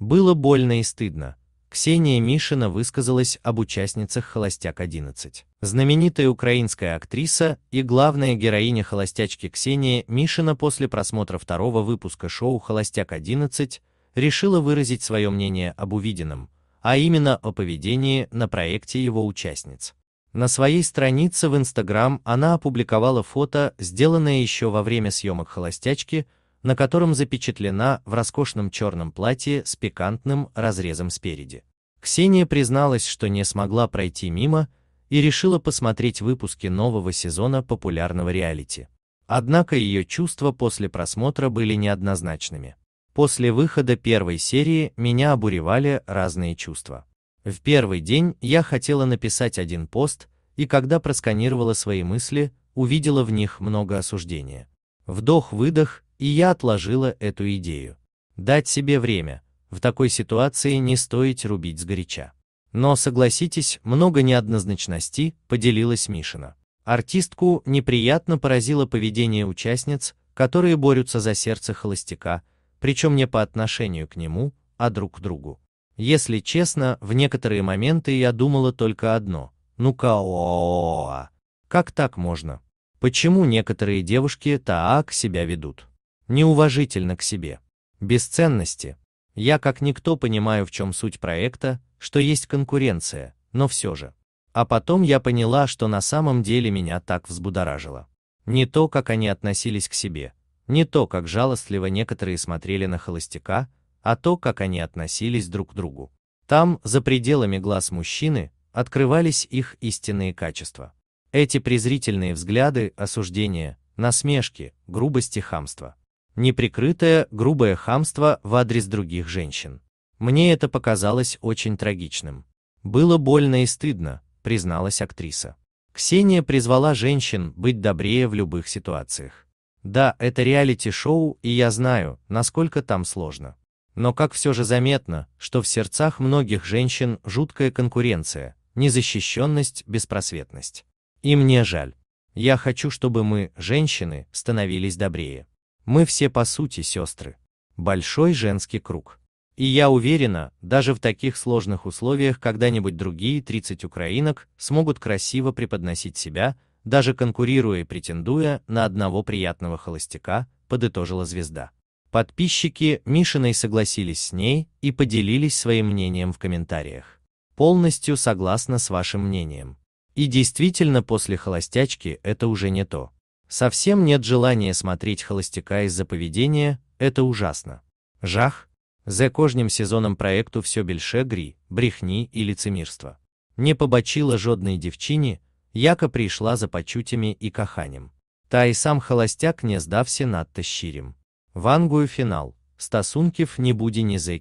Было больно и стыдно. Ксения Мишина высказалась об участницах «Холостяк-11». Знаменитая украинская актриса и главная героиня «Холостячки» Ксения Мишина после просмотра второго выпуска шоу «Холостяк-11» решила выразить свое мнение об увиденном, а именно о поведении на проекте его участниц. На своей странице в Инстаграм она опубликовала фото, сделанное еще во время съемок «Холостячки», на котором запечатлена в роскошном черном платье с пикантным разрезом спереди. Ксения призналась, что не смогла пройти мимо и решила посмотреть выпуски нового сезона популярного реалити. Однако ее чувства после просмотра были неоднозначными. После выхода первой серии меня обуревали разные чувства. В первый день я хотела написать один пост, и когда просканировала свои мысли, увидела в них много осуждения. Вдох-выдох и я отложила эту идею. Дать себе время, в такой ситуации не стоит рубить сгоряча. Но согласитесь, много неоднозначностей, поделилась Мишина. Артистку неприятно поразило поведение участниц, которые борются за сердце холостяка, причем не по отношению к нему, а друг к другу. Если честно, в некоторые моменты я думала только одно: ну-ка, а как так можно? Почему некоторые девушки так себя ведут? неуважительно к себе. Без ценности. Я как никто понимаю, в чем суть проекта, что есть конкуренция, но все же. А потом я поняла, что на самом деле меня так взбудоражило. Не то, как они относились к себе, не то, как жалостливо некоторые смотрели на холостяка, а то, как они относились друг к другу. Там, за пределами глаз мужчины, открывались их истинные качества. Эти презрительные взгляды, осуждения, насмешки, грубости, хамства неприкрытое, грубое хамство в адрес других женщин. Мне это показалось очень трагичным. Было больно и стыдно, призналась актриса. Ксения призвала женщин быть добрее в любых ситуациях. Да, это реалити-шоу, и я знаю, насколько там сложно. Но как все же заметно, что в сердцах многих женщин жуткая конкуренция, незащищенность, беспросветность. И мне жаль. Я хочу, чтобы мы, женщины, становились добрее. Мы все по сути сестры. Большой женский круг. И я уверена, даже в таких сложных условиях когда-нибудь другие 30 украинок смогут красиво преподносить себя, даже конкурируя и претендуя на одного приятного холостяка, подытожила звезда. Подписчики Мишиной согласились с ней и поделились своим мнением в комментариях. Полностью согласна с вашим мнением. И действительно после холостячки это уже не то. Совсем нет желания смотреть холостяка из-за поведения, это ужасно. Жах. За кожним сезоном проекту все більше гри, брехні и лицемірства. Не побачила жодной дівчині, яка пришла за почуттями и каханням. Та и сам холостяк не сдався надто щирим. Вангую финал. Стасункив не буди ні за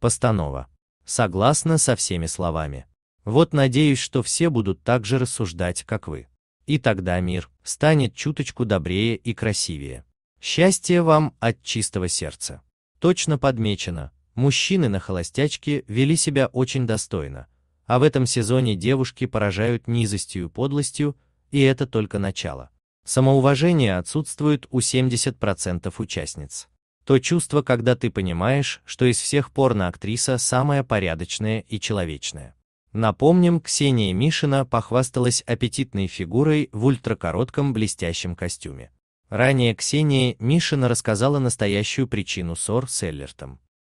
Постанова. Согласна со всеми словами. Вот надеюсь, что все будут так же рассуждать, как вы и тогда мир станет чуточку добрее и красивее. Счастье вам от чистого сердца. Точно подмечено, мужчины на холостячке вели себя очень достойно, а в этом сезоне девушки поражают низостью и подлостью, и это только начало. Самоуважение отсутствует у 70% участниц. То чувство, когда ты понимаешь, что из всех порно-актриса самая порядочная и человечная. Напомним, Ксения Мишина похвасталась аппетитной фигурой в ультракоротком блестящем костюме. Ранее Ксения Мишина рассказала настоящую причину ссор с Эллертом.